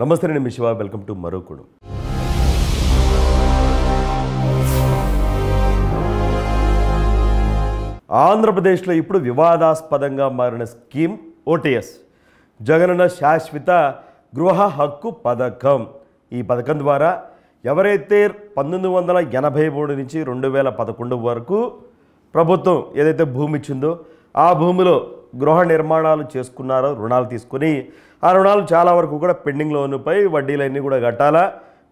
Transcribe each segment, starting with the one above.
నమస్తే నేను మీ Shiva welcome to మరో కుడు ఆంధ్రప్రదేశ్లో ఇప్పుడు వివాదాస్పదంగా మారిన స్కీమ్ ఓటీఎస్ జగనన్న శాశ్వత గృహ హక్కు పథకం ఈ పథకం ద్వారా ఎవరైతే పంతొమ్మిది వందల ఎనభై మూడు నుంచి రెండు వేల పదకొండు వరకు ప్రభుత్వం ఏదైతే భూమి ఇచ్చిందో ఆ భూమిలో గృహ నిర్మాణాలు చేసుకున్నారో రుణాలు తీసుకుని ఆ రుణాలు చాలా వరకు కూడా పెండింగ్ లోనుపై వడ్డీలన్నీ కూడా కట్టాలా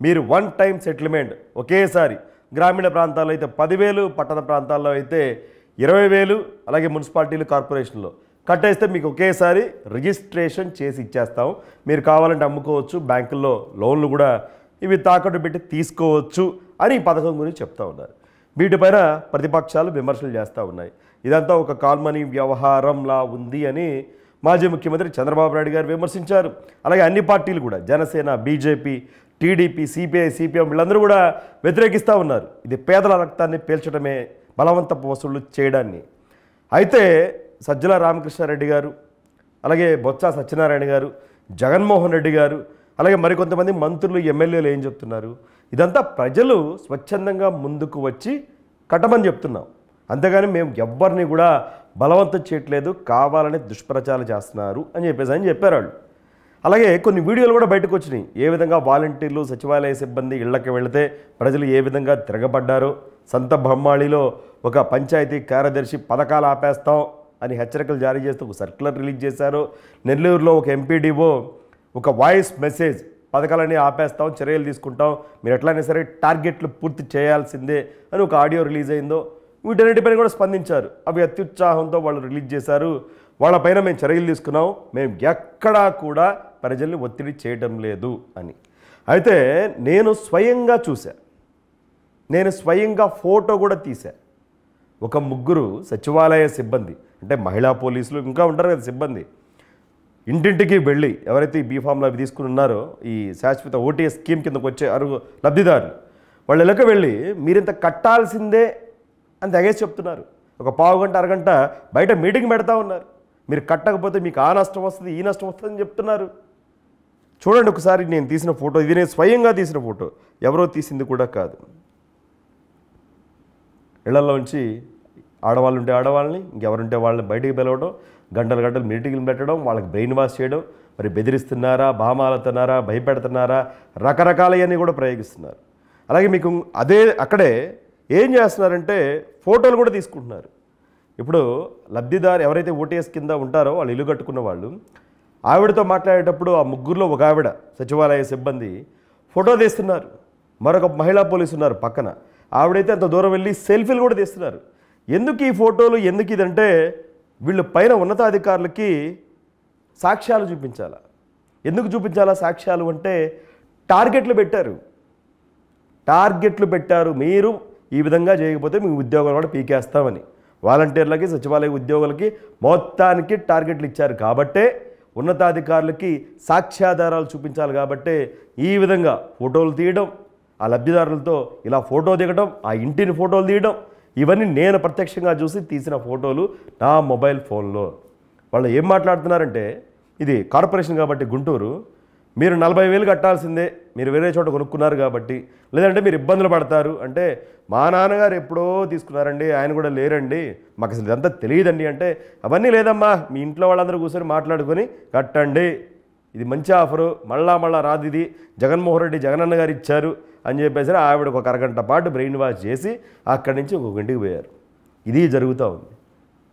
మీరు వన్ టైం సెటిల్మెంట్ ఒకేసారి గ్రామీణ ప్రాంతాల్లో అయితే పదివేలు పట్టణ ప్రాంతాల్లో అయితే ఇరవై వేలు అలాగే మున్సిపాలిటీలు కార్పొరేషన్లో కట్టేస్తే మీకు ఒకేసారి రిజిస్ట్రేషన్ చేసి ఇచ్చేస్తాం మీరు కావాలంటే అమ్ముకోవచ్చు బ్యాంకుల్లో లోన్లు కూడా ఇవి తాకట్టు పెట్టి తీసుకోవచ్చు అని ఈ పథకం గురించి చెప్తా ఉన్నారు వీటిపైన ప్రతిపక్షాలు విమర్శలు చేస్తూ ఉన్నాయి ఇదంతా ఒక కాల్మనీ వ్యవహారంలా ఉంది అని మాజీ ముఖ్యమంత్రి చంద్రబాబు నాయుడు గారు విమర్శించారు అలాగే అన్ని పార్టీలు కూడా Janasena BJP TDP CPI CPM వీళ్ళందరూ కూడా వ్యతిరేకిస్తూ ఉన్నారు ఇది పేదల రక్తాన్ని పేల్చడమే బలవంతపు వసూళ్లు చేయడాన్ని అయితే సజ్జల రామకృష్ణారెడ్డి గారు అలాగే బొత్స సత్యనారాయణ గారు జగన్మోహన్ రెడ్డి గారు అలాగే మరికొంతమంది మంత్రులు ఎమ్మెల్యేలు ఏం చెప్తున్నారు ఇదంతా ప్రజలు స్వచ్ఛందంగా ముందుకు వచ్చి కట్టమని చెప్తున్నాం అంతేగాని మేము ఎవ్వరిని కూడా బలవంతం చేయట్లేదు కావాలని దుష్ప్రచారం చేస్తున్నారు అని చెప్పేసి అని చెప్పారు వాళ్ళు అలాగే కొన్ని వీడియోలు కూడా బయటకు వచ్చినాయి ఏ విధంగా వాలంటీర్లు సచివాలయ సిబ్బంది ఇళ్లకి వెళితే ప్రజలు ఏ విధంగా తిరగబడ్డారు సంత బ్రహ్మాళిలో ఒక పంచాయతీ కార్యదర్శి పథకాలు ఆపేస్తాం అని హెచ్చరికలు జారీ చేస్తూ ఒక సర్క్యులర్ రిలీజ్ చేశారు నెల్లూరులో ఒక ఎంపీడీఓ ఒక వాయిస్ మెసేజ్ పథకాలన్నీ ఆపేస్తాం చర్యలు తీసుకుంటాం మీరు ఎట్లయినా సరే టార్గెట్లు పూర్తి చేయాల్సిందే అని ఒక ఆడియో రిలీజ్ అయిందో వీటన్నిటిపైన కూడా స్పందించారు అవి అత్యుత్సాహంతో వాళ్ళు రిలీజ్ చేశారు వాళ్ళపైన మేము చర్యలు తీసుకున్నాం మేము ఎక్కడా కూడా ప్రజల్ని ఒత్తిడి చేయడం లేదు అని అయితే నేను స్వయంగా చూశా నేను స్వయంగా ఫోటో కూడా తీశా ఒక ముగ్గురు సచివాలయ సిబ్బంది అంటే మహిళా పోలీసులు ఇంకా ఉంటారు కదా సిబ్బంది ఇంటింటికి వెళ్ళి ఎవరైతే ఈ బీఫామ్లు అవి తీసుకుని ఉన్నారో ఈ శాశ్వత ఓటీఎస్ స్కీమ్ కిందకు వచ్చే అరుగు లబ్ధిదారులు వాళ్ళు ఎలక వెళ్ళి మీరింత కట్టాల్సిందే అని తెగేసి చెప్తున్నారు ఒక పావు గంట అరగంట బయట మీటింగ్ పెడతా ఉన్నారు మీరు కట్టకపోతే మీకు ఆ నష్టం వస్తుంది ఈ నష్టం వస్తుందని చెప్తున్నారు చూడండి ఒకసారి నేను తీసిన ఫోటో ఇది నేను స్వయంగా తీసిన ఫోటో ఎవరో తీసింది కూడా కాదు ఇళ్లలోంచి ఆడవాళ్ళు ఉంటే ఆడవాళ్ళని ఇంకెవరుంటే వాళ్ళని బయటికి పిలవడం గంటలు గంటలు మీటింగ్లు పెట్టడం వాళ్ళకి బ్రెయిన్ వాష్ చేయడం మరి బెదిరిస్తున్నారా బామాలతున్నారా భయపెడుతున్నారా రకరకాలయన్నీ కూడా ప్రయోగిస్తున్నారు అలాగే మీకు అదే అక్కడే ఏం చేస్తున్నారంటే ఫోటోలు కూడా తీసుకుంటున్నారు ఇప్పుడు లబ్ధిదారు ఎవరైతే ఓటీఎస్ కింద ఉంటారో వాళ్ళు ఇల్లు కట్టుకున్న వాళ్ళు ఆవిడతో మాట్లాడేటప్పుడు ఆ ముగ్గురులో ఒక ఆవిడ సచివాలయ సిబ్బంది ఫోటో తీస్తున్నారు మరొక మహిళా పోలీసు ఉన్నారు పక్కన ఆవిడైతే అంత దూరం వెళ్ళి సెల్ఫీలు కూడా తీస్తున్నారు ఎందుకు ఈ ఫోటోలు ఎందుకు ఇదంటే వీళ్ళు పైన ఉన్నతాధికారులకి సాక్ష్యాలు చూపించాలా ఎందుకు చూపించాలా సాక్ష్యాలు అంటే టార్గెట్లు పెట్టారు టార్గెట్లు పెట్టారు మీరు ఈ విధంగా చేయకపోతే మీ ఉద్యోగాలు కూడా పీకేస్తామని వాలంటీర్లకి సచివాలయ ఉద్యోగులకి మొత్తానికి టార్గెట్లు ఇచ్చారు కాబట్టే ఉన్నతాధికారులకి సాక్ష్యాధారాలు చూపించాలి కాబట్టే ఈ విధంగా ఫోటోలు తీయడం ఆ లబ్ధిదారులతో ఇలా ఫోటో దిగడం ఆ ఇంటిని ఫోటోలు తీయడం ఇవన్నీ నేను ప్రత్యక్షంగా చూసి తీసిన ఫోటోలు నా మొబైల్ ఫోన్లో వాళ్ళు ఏం మాట్లాడుతున్నారంటే ఇది కార్పొరేషన్ కాబట్టి గుంటూరు మీరు నలభై వేలు కట్టాల్సిందే మీరు వేరే చోట కొనుక్కున్నారు కాబట్టి లేదంటే మీరు ఇబ్బందులు పడతారు అంటే మా నాన్నగారు ఎప్పుడో తీసుకున్నారండి ఆయన కూడా లేరండి మాకు అసలు ఇదంతా తెలియదండి అంటే అవన్నీ లేదమ్మా మీ ఇంట్లో వాళ్ళందరూ కూర్చొని మాట్లాడుకొని కట్టండి ఇది మంచి ఆఫరు మళ్ళా మళ్ళా రాదు ఇది జగన్మోహన్ రెడ్డి జగనన్న గారు ఇచ్చారు అని చెప్పేసి ఆవిడ ఒక అరగంట పాటు బ్రెయిన్ వాష్ చేసి అక్కడి నుంచి ఒక గంటికి పోయారు ఇది జరుగుతూ ఉంది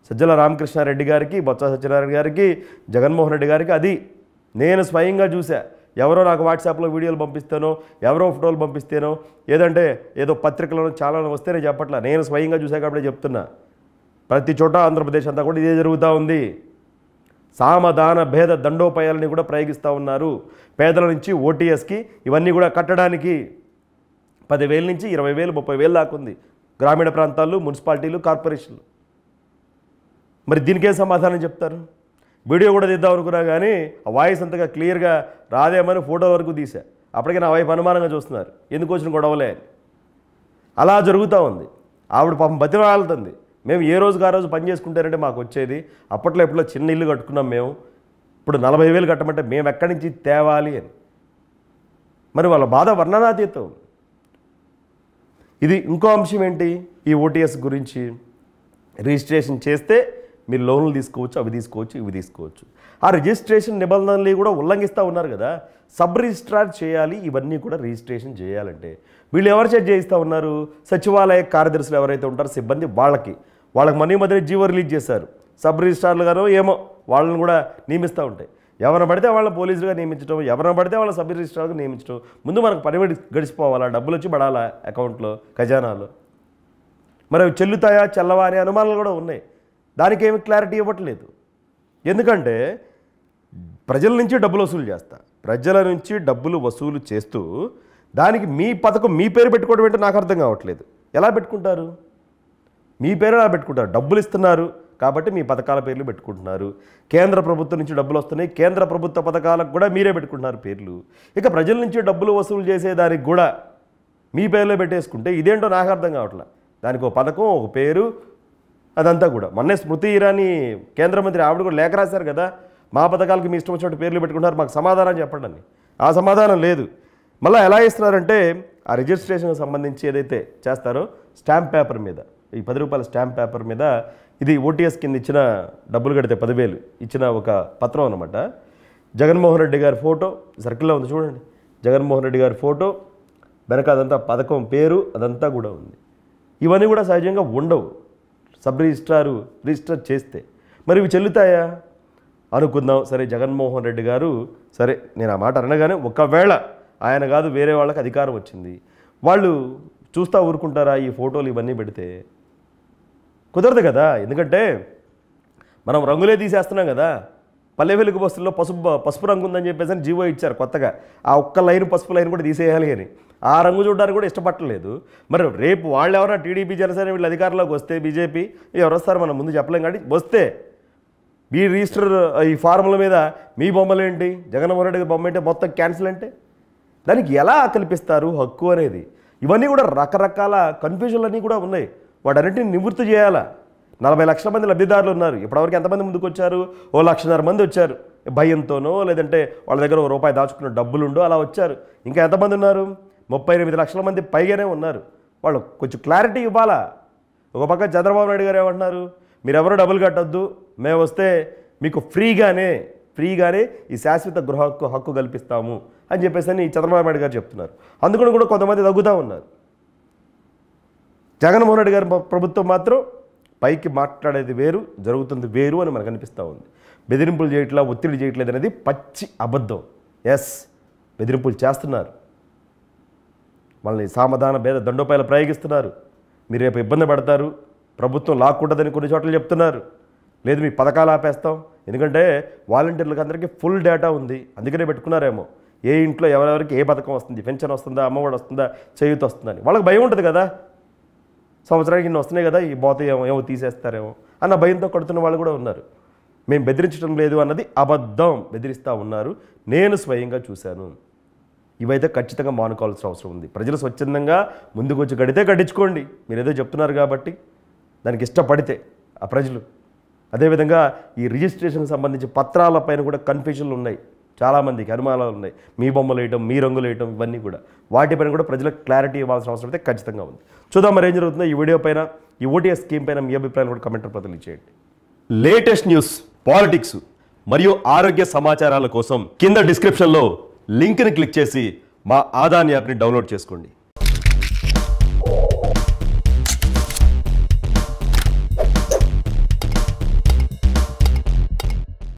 సజ్జల రామకృష్ణారెడ్డి గారికి బొత్స సత్యనారాయణ గారికి జగన్మోహన్ రెడ్డి గారికి అది నేను స్వయంగా చూసా ఎవరో నాకు వాట్సాప్లో వీడియోలు పంపిస్తానో ఎవరో ఫోటోలు పంపిస్తేనో ఏదంటే ఏదో పత్రికలను చాలా వస్తేనే చెప్పట్లా నేను స్వయంగా చూసా కాబట్టి చెప్తున్నా ప్రతి చోట ఆంధ్రప్రదేశ్ అంతా కూడా ఇదే జరుగుతూ ఉంది సామదాన భేద దండోపాయాలని కూడా ప్రయోగిస్తూ ఉన్నారు పేదల నుంచి ఓటీఎస్కి ఇవన్నీ కూడా కట్టడానికి పదివేల నుంచి ఇరవై వేలు ముప్పై వేలు దాకా ఉంది గ్రామీణ ప్రాంతాలు మున్సిపాలిటీలు కార్పొరేషన్లు మరి దీనికే సమాధానం చెప్తారు వీడియో కూడా తీద్దాం అనుకున్నా కానీ ఆ వాయిస్ అంతగా క్లియర్గా రాదేమని ఫోటో వరకు తీశా అప్పటికే నా వైపు అనుమానంగా చూస్తున్నారు ఎందుకు వచ్చిన గొడవలే అని అలా జరుగుతూ ఉంది ఆవిడ పాపం బతిమాలుతుంది మేము ఏ రోజుకి ఆ రోజు పని చేసుకుంటారంటే మాకు వచ్చేది అప్పట్లో ఎప్పుడో చిన్న ఇల్లు కట్టుకున్నాం మేము ఇప్పుడు నలభై వేలు కట్టమంటే మేము ఎక్కడి నుంచి తేవాలి అని మరి వాళ్ళ బాధ వర్ణనాతీతం ఇది ఇంకో అంశం ఏంటి ఈ ఓటీఎస్ గురించి రిజిస్ట్రేషన్ చేస్తే మీరు లోన్లు తీసుకోవచ్చు అవి తీసుకోవచ్చు ఇవి తీసుకోవచ్చు ఆ రిజిస్ట్రేషన్ నిబంధనలు కూడా ఉల్లంఘిస్తూ ఉన్నారు కదా సబ్ రిజిస్ట్రార్ చేయాలి ఇవన్నీ కూడా రిజిస్ట్రేషన్ చేయాలంటే వీళ్ళు ఎవరు సెట్ చేయిస్తూ ఉన్నారు సచివాలయ కార్యదర్శులు ఎవరైతే ఉంటారో సిబ్బంది వాళ్ళకి వాళ్ళకి మనీ మధ్య జీవో రిలీజ్ చేశారు సబ్ రిజిస్ట్రార్లు గారు ఏమో వాళ్ళని కూడా నియమిస్తూ ఉంటాయి ఎవరిని పడితే వాళ్ళ పోలీసులుగా నియమించడం ఎవరిని పడితే వాళ్ళ సబ్ రిజిస్ట్రార్గా నియమించడం ముందు మనకు పని గడిచిపోవాలా డబ్బులు వచ్చి పడాలా అకౌంట్లో ఖజానాలో మరి అవి చెల్లుతాయా చెల్లవా అనే అనుమానాలు కూడా ఉన్నాయి దానికి ఏమి క్లారిటీ ఇవ్వట్లేదు ఎందుకంటే ప్రజల నుంచి డబ్బులు వసూలు చేస్తా ప్రజల నుంచి డబ్బులు వసూలు చేస్తూ దానికి మీ పథకం మీ పేరు పెట్టుకోవడం ఏంటో నాకు అర్థం కావట్లేదు ఎలా పెట్టుకుంటారు మీ పేరు ఎలా పెట్టుకుంటారు డబ్బులు ఇస్తున్నారు కాబట్టి మీ పథకాల పేర్లు పెట్టుకుంటున్నారు కేంద్ర ప్రభుత్వం నుంచి డబ్బులు వస్తున్నాయి కేంద్ర ప్రభుత్వ పథకాలకు కూడా మీరే పెట్టుకుంటున్నారు పేర్లు ఇక ప్రజల నుంచి డబ్బులు వసూలు చేసేదానికి కూడా మీ పేర్లో పెట్టేసుకుంటే ఇదేంటో నాకు అర్థం కావట్లే దానికి ఒక పథకం ఒక పేరు అదంతా కూడా మొన్నే స్మృతి ఇరానీ కేంద్ర మంత్రి ఆవిడ కూడా లేఖ రాశారు కదా మా పథకాలకు మీ ఇష్టం వచ్చినట్టు పేర్లు పెట్టుకుంటారు మాకు సమాధానం చెప్పండి అని ఆ సమాధానం లేదు మళ్ళీ ఎలా ఇస్తున్నారంటే ఆ రిజిస్ట్రేషన్కి సంబంధించి ఏదైతే చేస్తారో స్టాంప్ పేపర్ మీద ఈ పది రూపాయల స్టాంప్ పేపర్ మీద ఇది ఓటీఎస్ కింద ఇచ్చిన డబ్బులు కడితే పదివేలు ఇచ్చిన ఒక పత్రం అనమాట జగన్మోహన్ రెడ్డి గారి ఫోటో సర్కిల్లో ఉంది చూడండి జగన్మోహన్ రెడ్డి గారి ఫోటో వెనక అదంతా పథకం పేరు అదంతా కూడా ఉంది ఇవన్నీ కూడా సహజంగా ఉండవు సబ్ రిజిస్ట్రారు రిజిస్టర్ చేస్తే మరి ఇవి చెల్లుతాయా అనుకుందాం సరే జగన్మోహన్ రెడ్డి గారు సరే నేను ఆ మాట అనగానే ఒకవేళ ఆయన కాదు వేరే వాళ్ళకి అధికారం వచ్చింది వాళ్ళు చూస్తూ ఊరుకుంటారా ఈ ఫోటోలు ఇవన్నీ పెడితే కుదరదు కదా ఎందుకంటే మనం రంగులే తీసేస్తున్నాం కదా పల్లె వెలుగు బస్సుల్లో పసుపు పసుపు రంగు ఉందని చెప్పేసి అని జీవో ఇచ్చారు కొత్తగా ఆ ఒక్క లైన్ పసుపు లైన్ కూడా తీసేయాలి అని ఆ రంగు చూడడానికి కూడా ఇష్టపడలేదు మరి రేపు వాళ్ళు ఎవరైనా టీడీపీ జనసేన వీళ్ళు అధికారంలోకి వస్తే బీజేపీ ఎవరు వస్తారు మనం ముందు చెప్పలేం కానీ వస్తే మీ రిజిస్టర్ ఈ ఫార్ముల మీద మీ బొమ్మలు ఏంటి జగన్మోహన్ రెడ్డి బొమ్మ ఏంటి మొత్తం క్యాన్సిల్ అంటే దానికి ఎలా కల్పిస్తారు హక్కు అనేది ఇవన్నీ కూడా రకరకాల కన్ఫ్యూజన్లు అన్నీ కూడా ఉన్నాయి వాటన్నిటిని నివృత్తి చేయాలా నలభై లక్షల మంది లబ్ధిదారులు ఉన్నారు ఇప్పటివరకు ఎంతమంది ముందుకు వచ్చారు ఓ లక్షన్నర మంది వచ్చారు భయంతోనో లేదంటే వాళ్ళ దగ్గర ఓ రూపాయి దాచుకున్న డబ్బులుండో అలా వచ్చారు ఇంకా ఎంతమంది ఉన్నారు ముప్పై ఎనిమిది లక్షల మంది పైగానే ఉన్నారు వాళ్ళు కొంచెం క్లారిటీ ఇవ్వాలా ఒక పక్క చంద్రబాబు నాయుడు గారు ఏమంటున్నారు మీరెవరూ డబ్బులు కట్టొద్దు మేము వస్తే మీకు ఫ్రీగానే ఫ్రీగానే ఈ శాశ్వత గృహ హక్కు కల్పిస్తాము అని చెప్పేసి అని చంద్రబాబు నాయుడు గారు చెప్తున్నారు అందుకని కూడా కొంతమంది తగ్గుతూ ఉన్నారు జగన్మోహన్ రెడ్డి గారి ప్రభుత్వం మాత్రం పైకి మాట్లాడేది వేరు జరుగుతుంది వేరు అని మనకు అనిపిస్తూ ఉంది బెదిరింపులు చేయట్లా ఒత్తిడి చేయట్లేదు అనేది పచ్చి అబద్ధం ఎస్ బెదిరింపులు చేస్తున్నారు వాళ్ళని సామధాన భేద దండోపాయాలు ప్రయోగిస్తున్నారు మీరు రేపు ఇబ్బంది పడతారు ప్రభుత్వం లాక్కుంటుందని కొన్ని చోట్ల చెప్తున్నారు లేదు మీ పథకాలు ఆపేస్తాం ఎందుకంటే వాలంటీర్లకు అందరికీ ఫుల్ డేటా ఉంది అందుకనే పెట్టుకున్నారేమో ఏ ఇంట్లో ఎవరెవరికి ఏ పథకం వస్తుంది పెన్షన్ వస్తుందా అమ్మఒడి వస్తుందా చేయూత వస్తుందని వాళ్ళకి భయం ఉంటుంది కదా సంవత్సరానికి ఇన్ని వస్తున్నాయి కదా ఈ బోత ఏమో ఏమో తీసేస్తారేమో అన్న భయంతో కడుతున్న వాళ్ళు కూడా ఉన్నారు మేము బెదిరించడం లేదు అన్నది అబద్ధం బెదిరిస్తూ ఉన్నారు నేను స్వయంగా చూశాను ఇవైతే ఖచ్చితంగా మానుకోవాల్సిన అవసరం ఉంది ప్రజలు స్వచ్ఛందంగా ముందుకు వచ్చి గడితే గడించుకోండి మీరు ఏదో చెప్తున్నారు కాబట్టి దానికి ఇష్టపడితే ఆ ప్రజలు అదేవిధంగా ఈ రిజిస్ట్రేషన్కి సంబంధించి పత్రాలపైన కూడా కన్ఫ్యూజన్లు ఉన్నాయి చాలామందికి అనుమానాలు ఉన్నాయి మీ బొమ్మలు వేయటం మీ రంగులు వేయటం ఇవన్నీ కూడా వాటిపైన కూడా ప్రజలకు క్లారిటీ ఇవ్వాల్సిన అవసరం అయితే ఖచ్చితంగా ఉంది చూద్దాం మరి ఏం జరుగుతుందో ఈ వీడియో పైన ఈ ఓటీఎస్ స్కీమ్ పైన మీ అభిప్రాయాలు కూడా కమెంట్ రూపంలో చేయండి లేటెస్ట్ న్యూస్ పాలిటిక్స్ మరియు ఆరోగ్య సమాచారాల కోసం కింద డిస్క్రిప్షన్లో లింక్ని క్లిక్ చేసి మా ఆదాన్ యాప్ని డౌన్లోడ్ చేసుకోండి